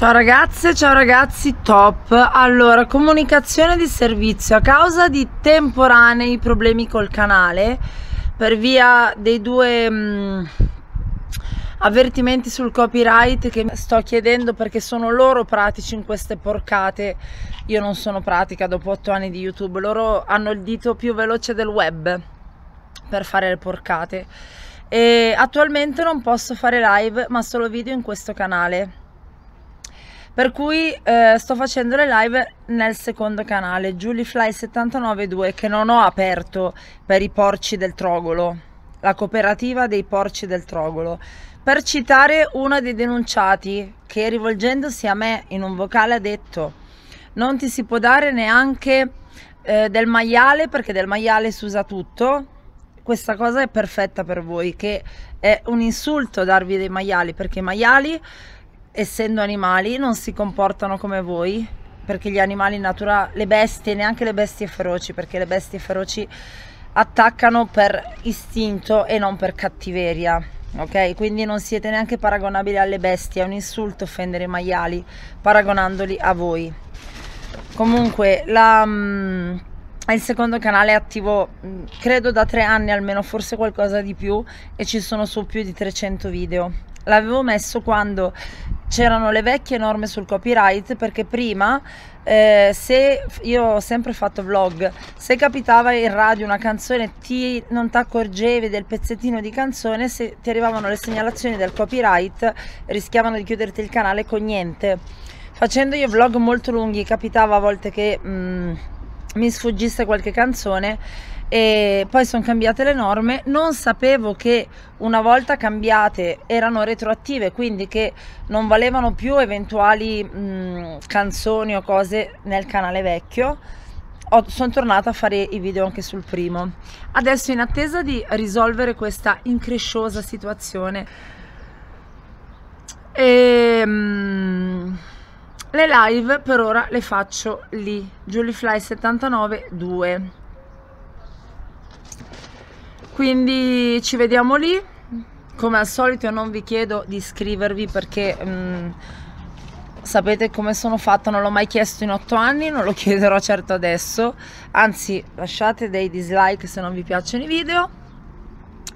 Ciao ragazze, ciao ragazzi, top. Allora, comunicazione di servizio. A causa di temporanei problemi col canale, per via dei due mh, mm, avvertimenti sul copyright che sto chiedendo perché sono loro pratici in queste porcate, io non sono pratica dopo 8 anni di YouTube, loro hanno il dito più veloce del web per fare le porcate. E attualmente non posso fare live ma solo video in questo canale per cui eh, sto facendo le live nel secondo canale JulieFly792 che non ho aperto per i porci del Trogolo, la cooperativa dei porci del Trogolo, per citare uno dei denunciati che rivolgendosi a me in un vocale ha detto non ti si può dare neanche eh, del maiale perché del maiale si usa tutto, questa cosa è perfetta per voi, che è un insulto darvi dei maiali perché i maiali essendo animali, non si comportano come voi, perché gli animali in natura, le bestie, neanche le bestie feroci, perché le bestie feroci attaccano per istinto e non per cattiveria. Ok, quindi non siete neanche paragonabili alle bestie, è un insulto offendere i maiali paragonandoli a voi. Comunque, la, mh, mm, il secondo canale è attivo mm, credo da tre anni almeno, forse qualcosa di più e ci sono su più di 300 video l'avevo messo quando c'erano le vecchie norme sul copyright perché prima eh, se io ho sempre fatto vlog se capitava in radio una canzone ti, non ti accorgevi del pezzettino di canzone se ti arrivavano le segnalazioni del copyright rischiavano di chiuderti il canale con niente facendo io vlog molto lunghi capitava a volte che mh, mm, mi sfuggisse qualche canzone e poi sono cambiate le norme, non sapevo che una volta cambiate erano retroattive, quindi che non valevano più eventuali mh, canzoni o cose nel canale vecchio. Sono tornata a fare i video anche sul primo. Adesso in attesa di risolvere questa incresciosa situazione. E, ehm, mh, le live per ora le faccio lì julifly 79 2 quindi ci vediamo lì come al solito non vi chiedo di iscrivervi perché mh, mm, sapete come sono fatta non l'ho mai chiesto in otto anni non lo chiederò certo adesso anzi lasciate dei dislike se non vi piacciono i video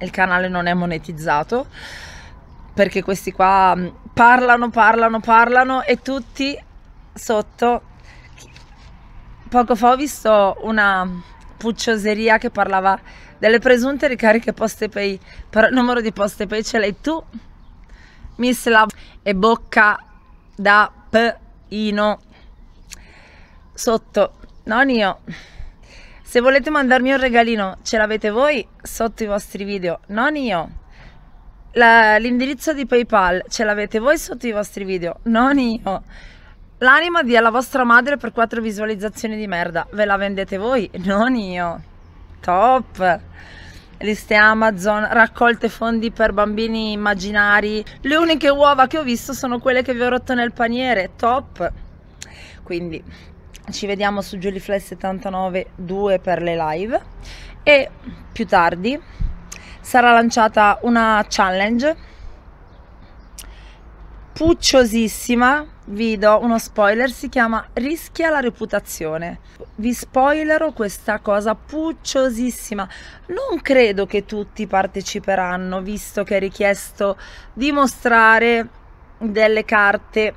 il canale non è monetizzato perché questi qua mm, parlano, parlano, parlano e tutti sotto. Poco fa ho visto una puccioseria che parlava delle presunte ricariche poste pay, però il numero di poste pay ce l'hai tu, Miss Lab e bocca da Pino sotto, non io. Se volete mandarmi un regalino, ce l'avete voi sotto i vostri video, non io l'indirizzo di PayPal ce l'avete voi sotto i vostri video, non io. L'anima di alla vostra madre per quattro visualizzazioni di merda, ve la vendete voi, non io. Top! Liste Amazon, raccolte fondi per bambini immaginari. Le uniche uova che ho visto sono quelle che vi ho rotto nel paniere, top! Quindi ci vediamo su Giuliflex 79 2 per le live e più tardi sarà lanciata una challenge pucciosissima vi do uno spoiler si chiama rischia la reputazione vi spoilerò questa cosa pucciosissima non credo che tutti parteciperanno visto che è richiesto di mostrare delle carte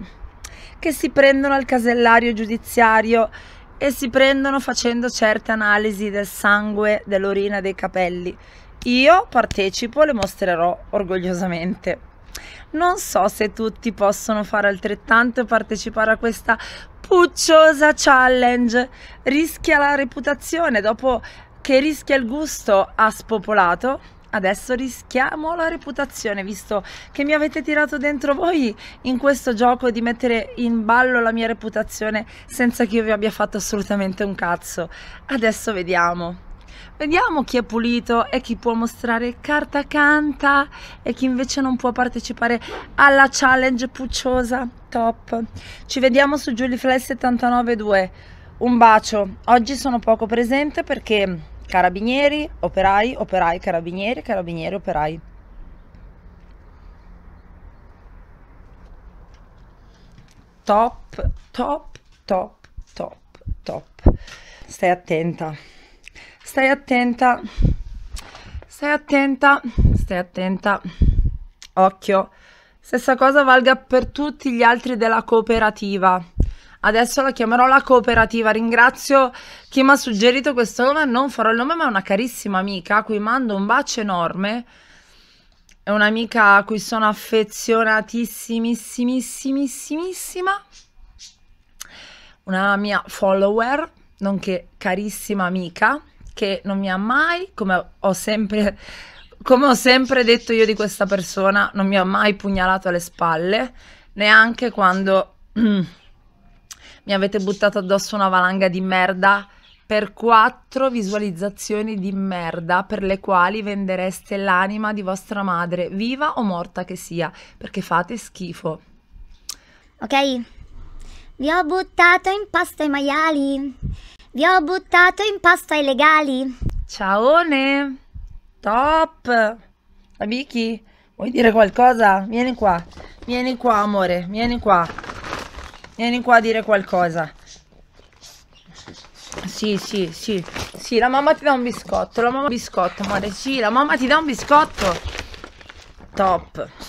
che si prendono al casellario giudiziario e si prendono facendo certe analisi del sangue dell'orina dei capelli io partecipo le mostrerò orgogliosamente. Non so se tutti possono fare altrettanto e partecipare a questa pucciosa challenge. Rischia la reputazione, dopo che rischia il gusto ha spopolato, adesso rischiamo la reputazione visto che mi avete tirato dentro voi in questo gioco di mettere in ballo la mia reputazione senza che io vi abbia fatto assolutamente un cazzo. Adesso vediamo. Vediamo chi è pulito e chi può mostrare carta canta e chi invece non può partecipare alla challenge pucciosa. Top. Ci vediamo su GiuliFly792. Un bacio. Oggi sono poco presente perché carabinieri, operai, operai, carabinieri, carabinieri, operai. Top, top, top, top, top. Stai attenta stai attenta stai attenta stai attenta occhio stessa cosa valga per tutti gli altri della cooperativa adesso la chiamerò la cooperativa ringrazio chi mi ha suggerito questo nome non farò il nome ma è una carissima amica a cui mando un bacio enorme è un'amica a cui sono affezionatissimissimissimissimissima una mia follower nonché carissima amica, che non mi ha mai, come ho sempre, come ho sempre detto io di questa persona, non mi ha mai pugnalato alle spalle, neanche quando mi avete buttato addosso una valanga di merda per quattro visualizzazioni di merda per le quali vendereste l'anima di vostra madre, viva o morta che sia, perché fate schifo. Ok? Vi ho buttato in pasta ai maiali. Vi ho buttato in pasta ai legali. Ciaone! Top! Abiki, vuoi dire qualcosa? Vieni qua. Vieni qua, amore. Vieni qua. Vieni qua a dire qualcosa. Sì, sì, sì. Sì, la mamma ti dà un biscotto. La mamma biscotto, amore. Sì, la mamma ti dà un biscotto. Top.